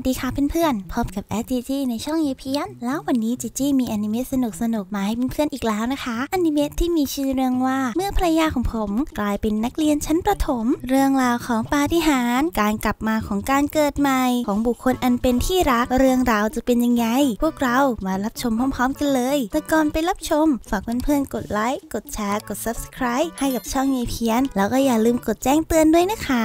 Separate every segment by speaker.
Speaker 1: วัสดีค่ะเพื่อนๆ พบกับแอดจีจีในช่องยีเพียนแล้ววันนี้จีจีมีอนิเมะสนุกสนุกมาให้เพื่อนๆอีกแล้วนะคะอนิเมะที่มีชื่อเรื่องว่าเมื่อภรรยาของผมกลายเป็นนักเรียนชั้นประถม เรื่องราวของปาฏิหาริย์การกลับมาของการเกิดใหม่ ของบุคคลอันเป็นที่รักเรื่องราวจะเป็นยังไง พวกเรามารับชมพร้อมๆ กันเลย แต่ก่อนไปรับชมฝากเพื่อนๆกดไลค์กดแชร์กด subscribe ให้กับช่องยีเพียนแล้วก็อย่าลืมกดแจ้งเตือนด้วยนะคะ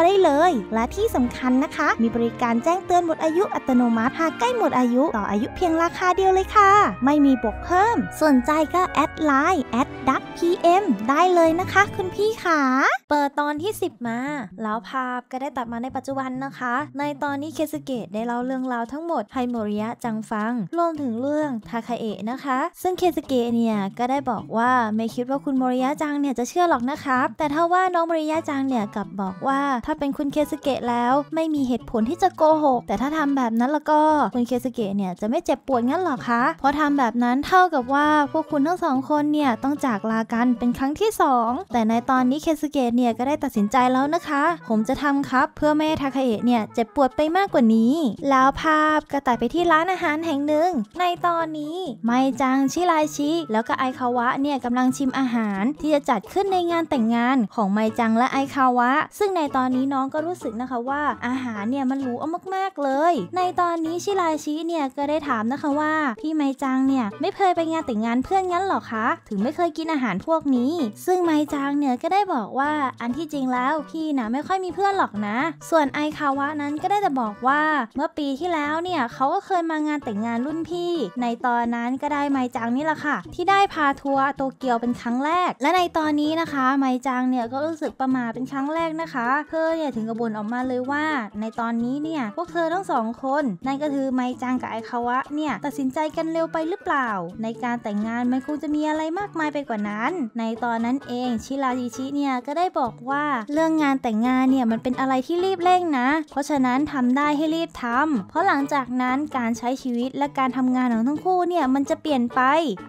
Speaker 1: ได้เลย และที่สำคัญนะคะ มีบริการแจ้งเตือนหมดอายุอัตโนมัติหากใกล้หมดอายุ ต่ออายุเพียงราคาเดียวเลยค่ะ ไม่มีบวกเพิ่มสนใจก็ แอดไลน์แอดดักพีเอ็มได้เลยนะคะคุณพี่ขาเปิดตอนที่ 10 มา แล้วภาพก็ได้ตัดมาในปัจจุบันนะคะ ในตอนนี้เคสเกตได้เล่าเรื่องราวทั้งหมดให้โมริยะจังฟังรวมถึงเรื่องทาคาเอะนะคะ ซึ่งเคสเกตเนี่ยก็ได้บอกว่าไม่คิดว่าคุณโมริยะจังเนี่ยจะเชื่อหรอกนะครับแต่ถ้าว่าน้องโมริยะจังเนี่ยกลับบอกว่าทถ้าเป็นคุณเคสเกะแล้วไม่มีเหตุผลที่จะโกหกแต่ถ้าทำแบบนั้นแล้วก็คุณเคสเกะเนี่ยจะไม่เจ็บปวดงั้นหรอคะเพราะทำแบบนั้นเท่ากับว่าพวกคุณทั้งสองคนเนี่ยต้องจากลากันเป็นครั้งที่ 2 แต่ในตอนนี้เคสเกะเนี่ยก็ได้ตัดสินใจแล้วนะคะ ผมจะทำครับเพื่อไม่ให้ทาคาเอะเนี่ยเจ็บปวดไปมากกว่านี้ แล้วภาพก็ตัดไปที่ร้านอาหารแห่งหนึ่ง ในตอนนี้ ไมจังชิรายชิแล้วก็ไอคาวะเนี่ยกำลังชิมอาหารที่จะจัดขึ้นในงานแต่งงานของไมจังและไอคาวะ ซึ่งในตอนนี้นี้น้องก็รู้สึกนะคะว่าอาหารเนี่ยมันหรูเอามากๆเลย ในตอนนี้ชิราชิเนี่ยก็ได้ถามนะคะว่า พี่ไมจังเนี่ยไม่เคยไปงานแต่งงานเพื่อนงั้นหรอคะถึงไม่เคยกินอาหารพวกนี้ ซึ่งไมจังเนี่ยก็ได้บอกว่าอันที่จริงแล้วพี่นะไม่ค่อยมีเพื่อนหรอกนะ ส่วนไอคาวะนั้นก็ได้แต่บอกว่าเมื่อปีที่แล้วเนี่ยเขาก็เคยมางานแต่งงานรุ่นพี่ ในตอนนั้นก็ได้ไมจังนี่แหละค่ะ ที่ได้พาทัวร์โตเกียวเป็นครั้งแรก และในตอนนี้นะคะ ไมจังเนี่ยก็รู้สึกประมาเป็นครั้งแรกนะคะเออเนี่ยถึงกระบ่นออกมาเลยว่า ในตอนนี้เนี่ยพวกเธอทั้งสองคนนั่นก็คือไมจังกับไอคาวะเนี่ยตัดสินใจกันเร็วไปหรือเปล่า ในการแต่งงานมันคงจะมีอะไรมากมายไปกว่านั้น ในตอนนั้นเองชิราจิชิเนี่ยก็ได้บอกว่าเรื่องงานแต่งงานเนี่ยมันเป็นอะไรที่รีบเร่งนะ เพราะฉะนั้นทำได้ให้รีบทำ เพราะหลังจากนั้นการใช้ชีวิตและการทำงานของทั้งคู่เนี่ยมันจะเปลี่ยนไป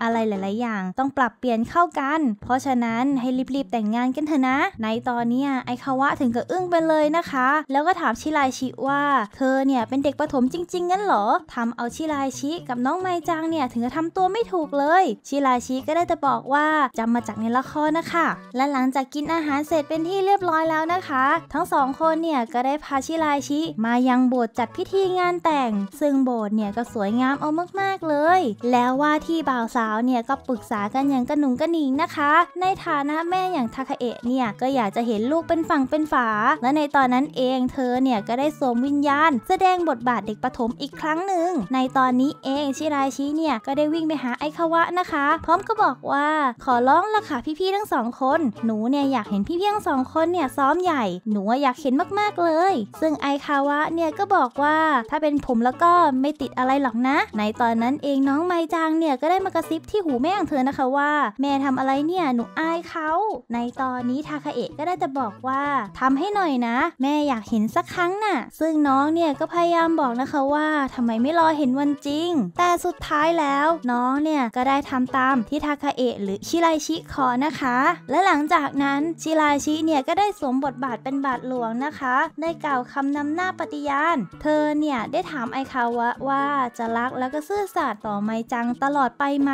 Speaker 1: อะไรหลาย ๆ อย่าง ต้องปรับเปลี่ยนเข้ากัน เพราะฉะนั้นให้รีบ ๆ แต่งงานกันเถอะนะ ในตอนนี้ไอคาวะถึงกับอึ้งไปเลยนะคะ แล้วก็ถามชิรายชิว่า เธอเนี่ยเป็นเด็กประถมจริง ๆ งั้นเหรอทำเอาชิรายชิกับน้องไมจังเนี่ยถึงับทำตัวไม่ถูกเลย ชิรายชิก็ได้แต่บอกว่าจำมาจากในละครนะคะ และหลังจากกินอาหารเสร็จเป็นที่เรียบร้อยแล้วนะคะ ทั้งสองคนเนี่ยก็ได้พาชิรายชิ มายังโบสถ์จัดพิธีงานแต่ง ซึ่งโบสถ์เนี่ยก็สวยงามเอามากๆเลย แล้วว่าที่บ่าวสาวเนี่ยก็ปรึกษากันอย่างกระหนุงกระหนิงนะคะ ในฐานะแม่อย่างทาคาเอะเนี่ยก็อยากจะเห็นลูกเป็นฝั่งเป็นฝาและในตอนนั้นเองเธอเนี่ยก็ได้สวมวิญญาณ แสดงบทบาทเด็กปฐมอีกครั้งหนึ่ง ในตอนนี้เองชิราชิเนี่ยก็ได้วิ่งไปหาไอคาวะนะคะ พร้อมก็บอกว่าขอร้องละค่ะพี่ๆทั้งสองคน หนูเนี่ยอยากเห็นพี่ๆทั้งสองคนเนี่ยซ้อมใหญ่หนูอยากเห็นมากๆเลย ซึ่งไอคาวะเนี่ยก็บอกว่าถ้าเป็นผมแล้วก็ไม่ติดอะไรหรอกนะ ในตอนนั้นเองน้องไมจังเนี่ยก็ได้มากระซิบที่หูแม่ของเธอนะคะว่าแม่ทำอะไรเนี่ยหนูอายเขาในตอนนี้ทาคาเอะก็ได้แต่บอกว่าทำให้หน่อยอยนะแม่อยากเห็นสักครั้งน่ะ ซึ่งน้องเนี่ยก็พยายามบอกนะคะว่าทำไมไม่รอเห็นวันจริง แต่สุดท้ายแล้ว น้องเนี่ยก็ได้ทำตามที่ทาคาเอะหรือชิไลชิขอนะคะ และหลังจากนั้น ชิไลชิเนี่ยก็ได้สวมบทบาทเป็นบาทหลวงนะคะ ได้กล่าวคำนำหน้าปฏิญาณ เธอเนี่ยได้ถามไอคาวะว่าจะรักแล้วก็ซื่อสัตย์ต่อไมจังตลอดไปไหม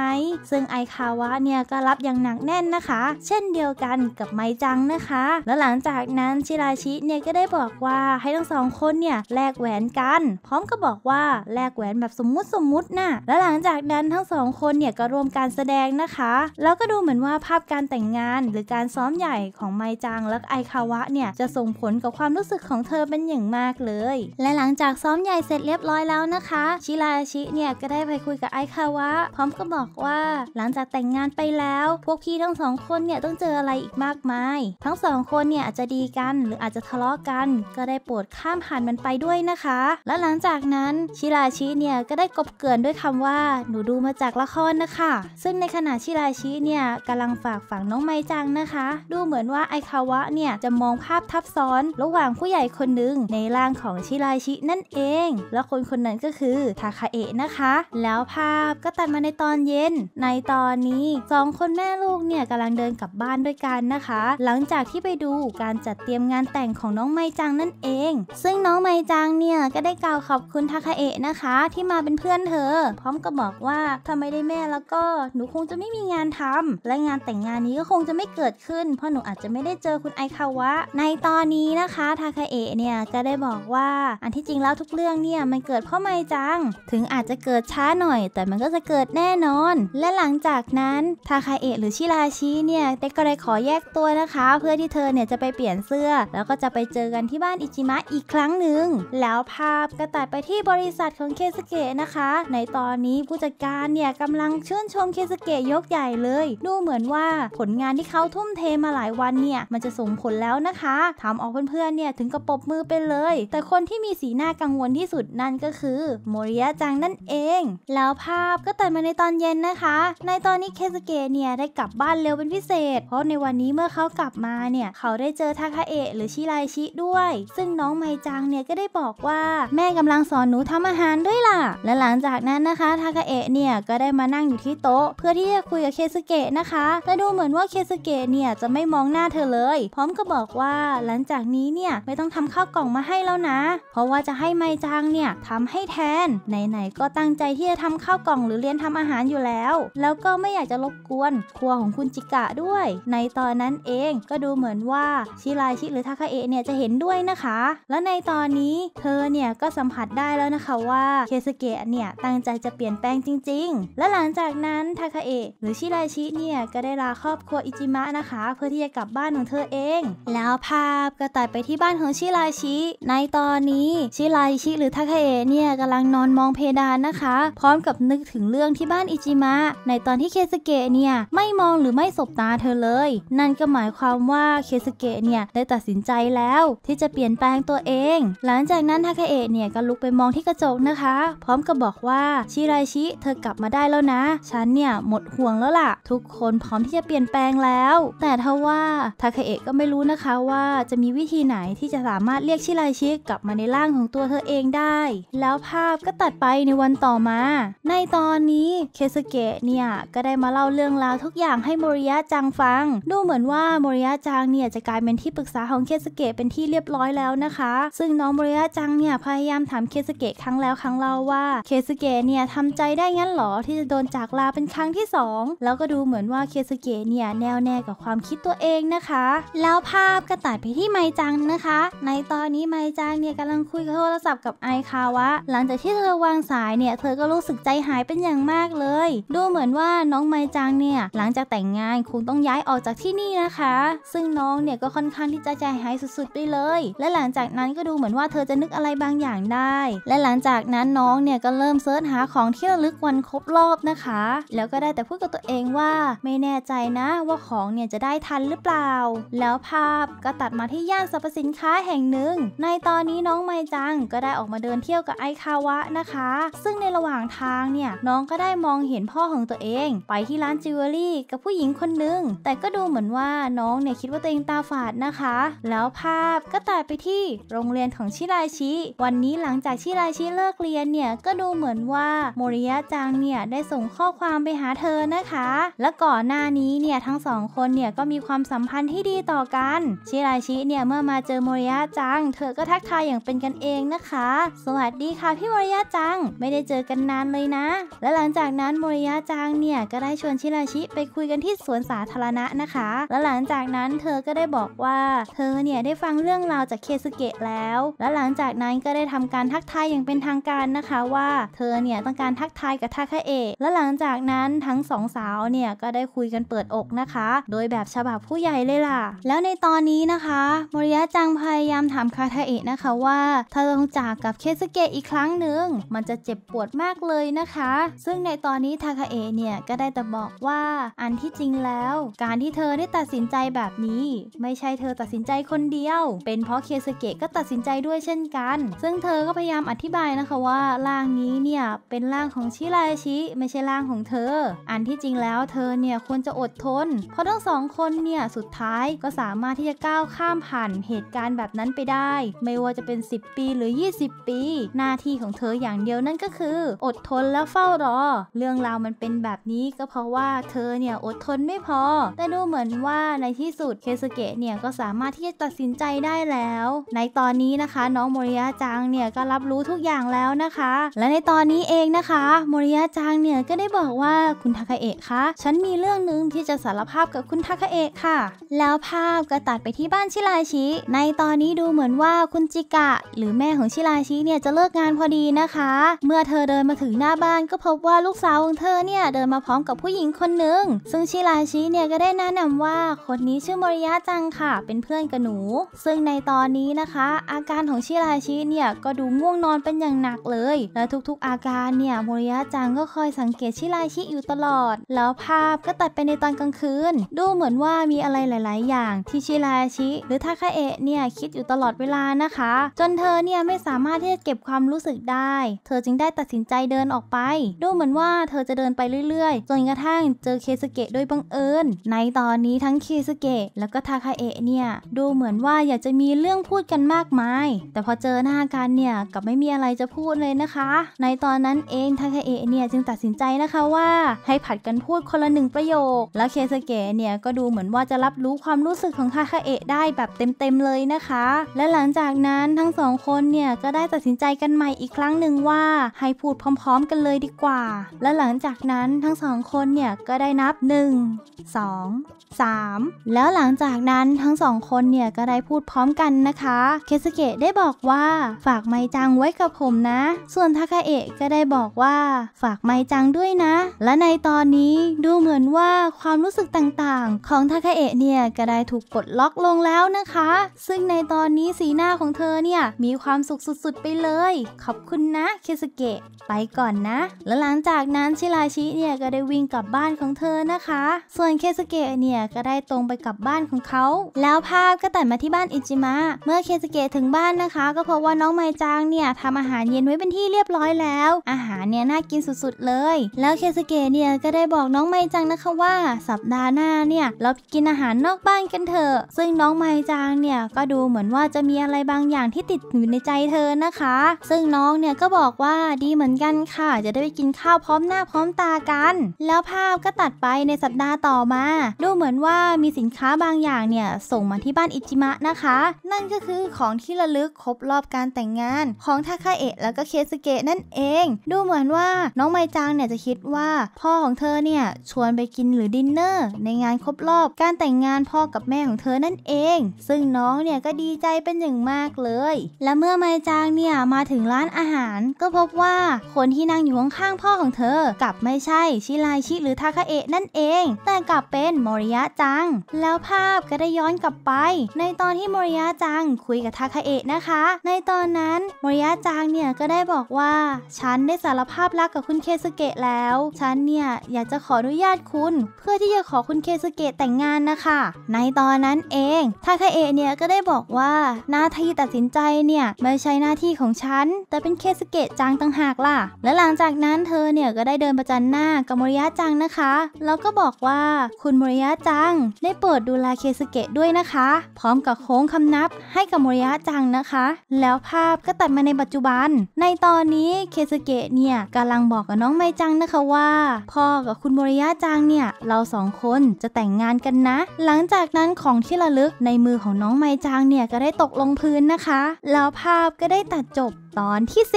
Speaker 1: ซึ่งไอคาวะเนี่ยก็รับอย่างหนักแน่นนะคะ เช่นเดียวกันกับไมจังนะคะ และหลังจากนั้นชิราชิิเนี่ยก็ได้บอกว่าให้ทั้งสองคนเนี่ยแลกแหวนกัน พร้อมก็บอกว่าแลกแหวนแบบสมมุติสมมุตินะ่ะและหลังจากนั้นทั้งสองคนเนี่ยก็รวมการแสดงนะคะ แล้วก็ดูเหมือนว่าภาพการแต่งงาน หรือการซ้อมใหญ่ของไมจังและไอคาวะเนี่ยจะส่งผลกับความรู้สึกของเธอเป็นอย่างมากเลย และหลังจากซ้อมใหญ่เสร็จเรียบร้อยแล้วนะคะชิราชิเนี่ยก็ได้ไปคุยกับไอคาวะพร้อมก็บอกว่าหลังจากแต่งงานไปแล้ว พวกพี่ทั้งสองคนเนี่ยต้องเจออะไรอีกมากมาย ทั้งสองคนเนี่ยอาจจะดีกันหรืออาาจจะทะเลาะกัน ก็ได้โปรดข้ามผ่านมันไปด้วยนะคะ และหลังจากนั้นชิราชิเนี่ยก็ได้กบเกินด้วยคำว่าหนูดูมาจากละครนะคะซึ่งในขณะชิราชิเนี่ยกำลังฝากฝังน้องไมจังนะคะ ดูเหมือนว่าไอคาวะเนี่ยจะมองภาพทับซ้อนระหว่างผู้ใหญ่คนหนึ่งในร่างของชิราชินั่นเอง และคนคนนั้นก็คือทาคาเอะนะคะ แล้วภาพก็ตัดมาในตอนเย็น ในตอนนี้สองคนแม่ลูกเนี่ยกำลังเดินกลับบ้านด้วยกันนะคะ หลังจากที่ไปดูการจัดเตรียมงานแตแต่งของน้องไมจังนั่นเอง ซึ่งน้องไมจังเนี่ยก็ได้กล่าวขอบคุณทาคาเอะนะคะที่มาเป็นเพื่อนเธอ พร้อมกับบอกว่าถ้าไม่ได้แม่แล้วก็หนูคงจะไม่มีงานทำและงานแต่งงานนี้ก็คงจะไม่เกิดขึ้น เพราะหนูอาจจะไม่ได้เจอคุณไอคาวะในตอนนี้นะคะทาคาเอะเนี่ยก็ได้บอกว่าอันที่จริงแล้วทุกเรื่องเนี่ยมันเกิดเพราะไมจัง ถึงอาจจะเกิดช้าหน่อย แต่มันก็จะเกิดแน่นอน และหลังจากนั้นทาคาเอะหรือชิราชิเนี่ยได้ก็เลยขอแยกตัวนะคะ เพื่อที่เธอเนี่ยจะไปเปลี่ยนเสื้อแล้วก็จะไปเจอกันที่บ้านอิจิมะอีกครั้งหนึ่ง แล้วภาพก็ตัดไปที่บริษัทของเคสเกะนะคะ ในตอนนี้ผู้จัดการเนี่ยกำลังชื่นชมเคสเกะยกใหญ่เลย ดูเหมือนว่าผลงานที่เขาทุ่มเทมาหลายวันเนี่ยมันจะส่งผลแล้วนะคะทำเอาเพื่อนๆเนี่ยถึงกับปบมือไปเลย แต่คนที่มีสีหน้ากังวลที่สุดนั่นก็คือโมริยะจังนั่นเอง แล้วภาพก็ตัดมาในตอนเย็นนะคะ ในตอนนี้เคสเกะเนี่ยได้กลับบ้านเร็วเป็นพิเศษ เพราะในวันนี้เมื่อเขากลับมาเนี่ยเขาได้เจอทาคาเอะหรือชิไรชิ ด้วย ซึ่งน้องไมจังเนี่ยก็ได้บอกว่าแม่กำลังสอนหนูทำอาหารด้วยล่ะ และหลังจากนั้นนะคะทากาเอะเนี่ยก็ได้มานั่งอยู่ที่โต๊ะ เพื่อที่จะคุยกับเคซุเกะนะคะแต่ดูเหมือนว่าเคซุเกะเนี่ยจะไม่มองหน้าเธอเลย พร้อมก็บอกว่าหลังจากนี้เนี่ยไม่ต้องทำข้าวกล่องมาให้แล้วนะ เพราะว่าจะให้ไมจังเนี่ยทำให้แทนไหนๆก็ตั้งใจที่จะทำข้าวกล่องหรือเรียนทำอาหารอยู่แล้ว แล้วก็ไม่อยากจะรบกวนครัวของคุณจิกะด้วย ในตอนนั้นเองก็ดูเหมือนว่าชิไรชิหรือทากาเอเนี่ยจะเห็นด้วยนะคะ และในตอนนี้เธอเนี่ยก็สัมผัสได้แล้วนะคะว่าเคสเกะเนี่ยตั้งใจจะเปลี่ยนแปลงจริง ๆ และหลังจากนั้นทาคาเอะหรือชิราชิเนี่ยก็ได้ลาครอบครัวอิจิมะนะคะ เพื่อที่จะกลับบ้านของเธอเอง แล้วภาพก็ตัดไปที่บ้านของชิราชิ ในตอนนี้ชิราชิหรือทาคาเอะเนี่ยกำลังนอนมองเพดานนะคะ พร้อมกับนึกถึงเรื่องที่บ้านอิจิมะ ในตอนที่เคสเกะเนี่ยไม่มองหรือไม่สบตาเธอเลย นั่นก็หมายความว่าเคสเกะเนี่ยได้ตัดสินใจแล้วที่จะเปลี่ยนแปลงตัวเอง หลังจากนั้นทาคาเอะเนี่ยก็ลุกไปมองที่กระจกนะคะ พร้อมกับบอกว่าชิไรชิเธอกลับมาได้แล้วนะ ฉันเนี่ยหมดห่วงแล้วล่ะทุกคนพร้อมที่จะเปลี่ยนแปลงแล้ว แต่ทว่าทาคาเอะก็ไม่รู้นะคะว่าจะมีวิธีไหนที่จะสามารถเรียกชิไรชิกลับมาในร่างของตัวเธอเองได้ แล้วภาพก็ตัดไปในวันต่อมา ในตอนนี้เคสเกะเนี่ยก็ได้มาเล่าเรื่องราวทุกอย่างให้โมริยะจังฟัง ดูเหมือนว่าโมริยะจังเนี่ยจะกลายเป็นที่ปรึกษาของเคสเกะเป็นที่เรียบร้อยแล้วนะคะ ซึ่งน้องโมริยะจังเนี่ยพยายามถามเคสเกะครั้งแล้วครั้งเล่าว่าเคสเกะเนี่ยทำใจได้งั้นหรอที่จะโดนจากลาเป็นครั้งที่ 2 แล้วก็ดูเหมือนว่าเคสเกะเนี่ยแน่วแน่กับความคิดตัวเองนะคะ แล้วภาพก็ตัดไปที่ไมจังนะคะ ในตอนนี้ไมจังเนี่ยกำลังคุยโทรศัพท์กับไอคาวะหลังจากที่เธอวางสายเนี่ยเธอก็รู้สึกใจหายเป็นอย่างมากเลย ดูเหมือนว่าน้องไมจังเนี่ยหลังจากแต่งงานคงต้องย้ายออกจากที่นี่นะคะ ซึ่งน้องเนี่ยก็ค่อนข้างที่จะใจหายสุดๆไปเลย และหลังจากนั้นก็ดูเหมือนว่าเธอจะนึกอะไรบางอย่างได้ และหลังจากนั้นน้องเนี่ยก็เริ่มเสิร์ชหาของที่ระลึกวันครบรอบนะคะ แล้วก็ได้แต่พูดกับตัวเองว่าไม่แน่ใจนะว่าของเนี่ยจะได้ทันหรือเปล่า แล้วภาพก็ตัดมาที่ย่านสรรพสินค้าแห่งหนึ่ง ในตอนนี้น้องไมจังก็ได้ออกมาเดินเที่ยวกับไอคาวะนะคะ ซึ่งในระหว่างทางเนี่ยน้องก็ได้มองเห็นพ่อของตัวเอง ไปที่ร้านจิวเวลรี่ กับผู้หญิงคนหนึ่ง แต่ก็ดูเหมือนว่าน้องเนี่ยคิดว่าตัวเองตาฝาดนะคะ แล้ววภาพก็ตัดไปที่โรงเรียนของชิราชิวันนี้หลังจากชิราชิเลิกเรียนเนี่ยก็ดูเหมือนว่าโมริยะจังเนี่ยได้ส่งข้อความไปหาเธอนะคะ และก่อนหน้านี้เนี่ยทั้งสองคนเนี่ยก็มีความสัมพันธ์ที่ดีต่อกันชิราชิเนี่ยเมื่อมาเจอโมริยะจัง เธอก็ทักทายอย่างเป็นกันเองนะคะ สวัสดีค่ะพี่โมริยะจังไม่ได้เจอกันนานเลยนะ และหลังจากนั้นโมริยะจังเนี่ยก็ได้ชวนชิราชิไปคุยกันที่สวนสาธารณะนะคะ และหลังจากนั้นเธอก็ได้บอกว่าเธอเนี่ยได้ฟังเรื่องราวจากเคซุเกะแล้ว และหลังจากนั้นก็ได้ทำการทักทายอย่างเป็นทางการนะคะ ว่าเธอเนี่ยต้องการทักทายกับทาคาเอะและหลังจากนั้นทั้งสองสาวเนี่ยก็ได้คุยกันเปิดอกนะคะโดยแบบฉบับผู้ใหญ่เลยล่ะ แล้วในตอนนี้นะคะมริยะจังพยายามถามคาทาเอะนะคะว่าเธอต้องจากกับเคซุเกะอีกครั้งหนึ่งมันจะเจ็บปวดมากเลยนะคะ ซึ่งในตอนนี้ทาคาเอะเนี่ยก็ได้แต่บอกว่าอันที่จริงแล้ว การที่เธอได้ตัดสินใจแบบนี้ไม่ใช่เธอตัดสินใจคนนเดียว เป็นเพราะเคสเกะก็ตัดสินใจด้วยเช่นกัน ซึ่งเธอก็พยายามอธิบายนะคะว่าร่างนี้เนี่ยเป็นร่างของชิราชิไม่ใช่ร่างของเธอ อันที่จริงแล้วเธอเนี่ยควรจะอดทน เพราะทั้งสองคนเนี่ยสุดท้ายก็สามารถที่จะก้าวข้ามผ่านเหตุการณ์แบบนั้นไปได้ ไม่ว่าจะเป็น 10 ปีหรือ 20 ปีหน้าที่ของเธออย่างเดียวนั่นก็คือ อดทนและเฝ้ารอ เรื่องราวมันเป็นแบบนี้ก็เพราะว่าเธอเนี่ยอดทนไม่พอแต่ดูเหมือนว่าในที่สุดเคสเกะเนี่ยก็สามารถที่จะตัดดสินใจได้แล้ว ในตอนนี้นะคะ น้องโมริยะจังเนี่ยก็รับรู้ทุกอย่างแล้วนะคะ และในตอนนี้เองนะคะโมริยะจังเนี่ยก็ได้บอกว่าคุณทาคาเอะคะฉันมีเรื่องหนึ่งที่จะสารภาพกับคุณทาคาเอะค่ะ แล้วภาพก็ตัดไปที่บ้านชิราชิ ในตอนนี้ดูเหมือนว่าคุณจิกะ หรือแม่ของชิราชิเนี่ยจะเลิกงานพอดีนะคะ เมื่อเธอเดินมาถึงหน้าบ้านก็พบว่าลูกสาวของเธอเนี่ยเดินมาพร้อมกับผู้หญิงคนหนึ่งซึ่งชิราชิเนี่ยก็ได้แนะนำว่าคนนี้ชื่อโมริยะจังค่ะ เป็นเพื่อนกับหนูซึ่งในตอนนี้นะคะ อาการของชิราชิเนี่ยก็ดูง่วงนอนเป็นอย่างหนักเลย และทุกๆ อาการเนี่ยโมริยะจังก็คอยสังเกตชิราชิอยู่ตลอด แล้วภาพก็ตัดไปในตอนกลางคืน ดูเหมือนว่ามีอะไรหลาย ๆ อย่างที่ชิราชิหรือทาคาเอะเนี่ยคิดอยู่ตลอดเวลานะคะ จนเธอเนี่ยไม่สามารถที่จะเก็บความรู้สึกได้ เธอจึงได้ตัดสินใจเดินออกไป ดูเหมือนว่าเธอจะเดินไปเรื่อยๆจนกระทั่งเจอเคสเกะโดยบังเอิญในตอนนี้ทั้งเคสเกะแล้วก็ทาคาเอะเนี่ยดูเหมือนมือนว่าอยากจะมีเรื่องพูดกันมากมาย แต่พอเจอหน้ากันเนี่ยกับไม่มีอะไรจะพูดเลยนะคะ ในตอนนั้นเองทาคาเอะเนี่ยจึงตัดสินใจนะคะว่าให้ผัดกันพูดคนละหนึ่งประโยค แล้วเคสเกะเนี่ย ก็ดูเหมือนว่าจะรับรู้ความรู้สึกของทาคาเอะได้แบบเต็มๆเลยนะคะ และหลังจากนั้นทั้งสองคนเนี่ย ก็ได้ตัดสินใจกันใหม่อีกครั้งหนึ่งว่าให้พูดพร้อมๆกันเลยดีกว่าและหลังจากนั้นทั้งสองคนเนี่ยก็ได้นับ1 2 3 แล้วหลังจากนั้นทั้งสองคนเนี่ยก็ได้พูดพร้อมกันนะคะ เคสเกะได้บอกว่าฝากไมจังไว้กับผมนะ ส่วนทาคาเอะก็ได้บอกว่าฝากไมจังด้วยนะ และในตอนนี้ดูเหมือนว่าความรู้สึกต่างๆ ของทาคาเอะเนี่ยก็ได้ถูกปลดล็อกลงแล้วนะคะ ซึ่งในตอนนี้สีหน้าของเธอเนี่ยมีความสุขสุดๆไปเลย ขอบคุณนะ เคสเกะ ไปก่อนนะ และหลังจากนั้นชิราชิเนี่ยก็ได้วิ่งกลับบ้านของเธอนะคะ ส่วนเคสเกะเนี่ยก็ได้ตรงไปกลับบ้านของเขา แล้วภาพก็แต่มาที่บ้านอิจิมะ เมื่อเคซเกะถึงบ้านนะคะ ก็พบว่าน้องไมจังเนี่ยทำอาหารเย็นไว้เป็นที่เรียบร้อยแล้ว อาหารเนี่ยน่ากินสุดๆเลย แล้วเคซเกะเนี่ยก็ได้บอกน้องไมจังนะคะว่าสัปดาห์หน้าเนี่ยเรากินอาหารนอกบ้านกันเถอะซึ่งน้องไมจังเนี่ยก็ดูเหมือนว่าจะมีอะไรบางอย่างที่ติดอยู่ในใจเธอนะคะ ซึ่งน้องเนี่ยก็บอกว่าดีเหมือนกันค่ะ จะได้ไปกินข้าวพร้อมหน้าพร้อมตากัน แล้วภาพก็ตัดไปในสัปดาห์ต่อมา ดูเหมือนว่ามีสินค้าบางอย่างเนี่ยส่งมาที่บ้านอิจิมะนะคะ นั่นก็คือของที่ระลึกครบรอบการแต่งงานของทาคาเอะ แล้วก็เคสเกะนั่นเอง ดูเหมือนว่าน้องไมจังเนี่ยจะคิดว่าพ่อของเธอเนี่ยชวนไปกินหรือดินเนอร์ ในงานครบรอบการแต่งงานพ่อกับแม่ของเธอนั่นเอง ซึ่งน้องเนี่ยก็ดีใจเป็นอย่างมากเลย และเมื่อไมจังเนี่ยมาถึงร้านอาหาร ก็พบว่าคนที่นั่งอยู่ข้างๆพ่อของเธอกลับไม่ใช่ชิไลชิหรือทาคาเอะนั่นเอง แต่กลับเป็นมอริยะจัง แล้วภาพก็ได้ย้อนกลับไปในตอนที่โมริยะจังคุยกับทาคาเอะนะคะ ในตอนนั้นโมริยะจังเนี่ยก็ได้บอกว่าฉันได้สารภาพรักกับคุณเคสเกะแล้วฉันเนี่ยอยากจะขออนุญาตคุณเพื่อที่จะขอคุณเคสเกะแต่งงานนะคะในตอนนั้นเองทาคาเอะเนี่ยก็ได้บอกว่าหน้าที่ตัดสินใจเนี่ยไม่ใช่หน้าที่ของฉันแต่เป็นเคสเกะจังต่างหากล่ะและหลังจากนั้นเธอเนี่ยก็ได้เดินประจันหน้ากับโมริยะจังนะคะ แล้วก็บอกว่าคุณโมริยะจังได้เปิดดูแลเคสเกะด้วยนะคะพอร้อมกับโค้งคำนับให้กับโมริยะจังนะคะ แล้วภาพก็ตัดมาในปัจจุบัน ในตอนนี้เคสเกะเนี่ยกำลังบอกกับน้องไมจังนะคะว่าพ่อกับคุณโมริยะจังเนี่ยเราสองคน จะแต่งงานกันนะ หลังจากนั้นของที่ระลึกในมือของน้องไมจังเนี่ยก็ได้ตกลงพื้นนะคะ แล้วภาพก็ได้ตัดจบตอนที่ 10